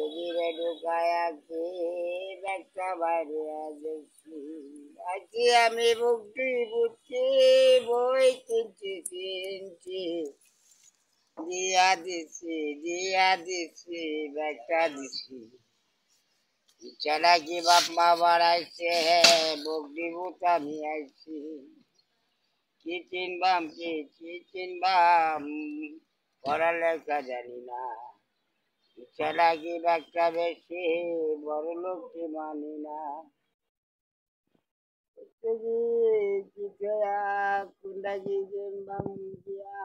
চোখেরা খেয়ে বাইরে আমি বুকটি বুঝছি বই কিনছি কিনছি দিয়া দিছি দিয়া দিছি ব্যাগটা দিছি ছাড়া কি বাপ মা বাড়াইছে বকরি বুত আমি আইছি কি চিনবাম কি কি চিনবাম পড়ালেখা জানি না চেলাকি ব্যাখ্যা বেশি বড় লোকটি মানি না কুন্ডাকি জিম্বাম গিয়া